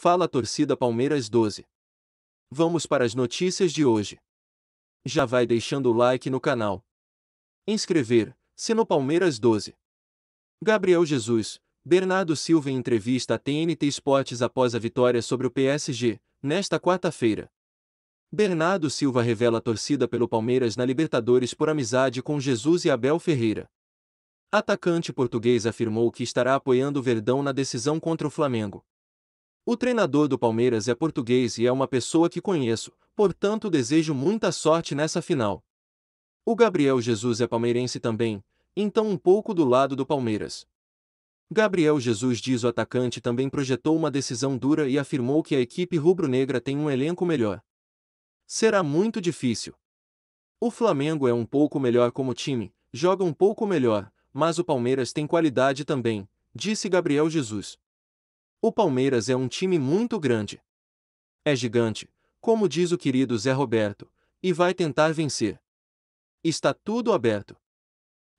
Fala a torcida Palmeiras 12. Vamos para as notícias de hoje. Já vai deixando o like no canal. Inscrever, se no Palmeiras 12. Gabriel Jesus, Bernardo Silva em entrevista à TNT Esportes após a vitória sobre o PSG, nesta quarta-feira. Bernardo Silva revela a torcida pelo Palmeiras na Libertadores por amizade com Jesus e Abel Ferreira. Atacante português afirmou que estará apoiando o Verdão na decisão contra o Flamengo. O treinador do Palmeiras é português e é uma pessoa que conheço, portanto desejo muita sorte nessa final. O Gabriel Jesus é palmeirense também, então um pouco do lado do Palmeiras. Gabriel Jesus diz o atacante também projetou uma decisão dura e afirmou que a equipe rubro-negra tem um elenco melhor. Será muito difícil. O Flamengo é um pouco melhor como time, joga um pouco melhor, mas o Palmeiras tem qualidade também, disse Gabriel Jesus. O Palmeiras é um time muito grande. É gigante, como diz o querido Zé Roberto, e vai tentar vencer. Está tudo aberto.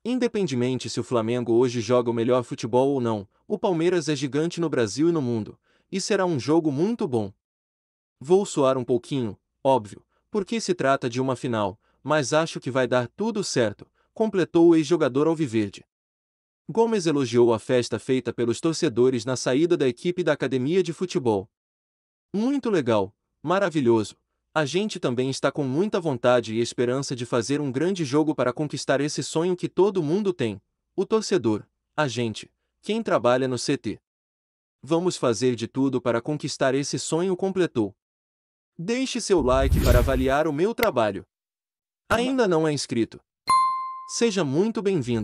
Independentemente se o Flamengo hoje joga o melhor futebol ou não, o Palmeiras é gigante no Brasil e no mundo, e será um jogo muito bom. Vou soar um pouquinho, óbvio, porque se trata de uma final, mas acho que vai dar tudo certo, completou o ex-jogador Alviverde. Gomes elogiou a festa feita pelos torcedores na saída da equipe da academia de futebol. Muito legal, maravilhoso. A gente também está com muita vontade e esperança de fazer um grande jogo para conquistar esse sonho que todo mundo tem: o torcedor, a gente, quem trabalha no CT. Vamos fazer de tudo para conquistar esse sonho, completou. Deixe seu like para avaliar o meu trabalho. Ainda não é inscrito? Seja muito bem-vindo.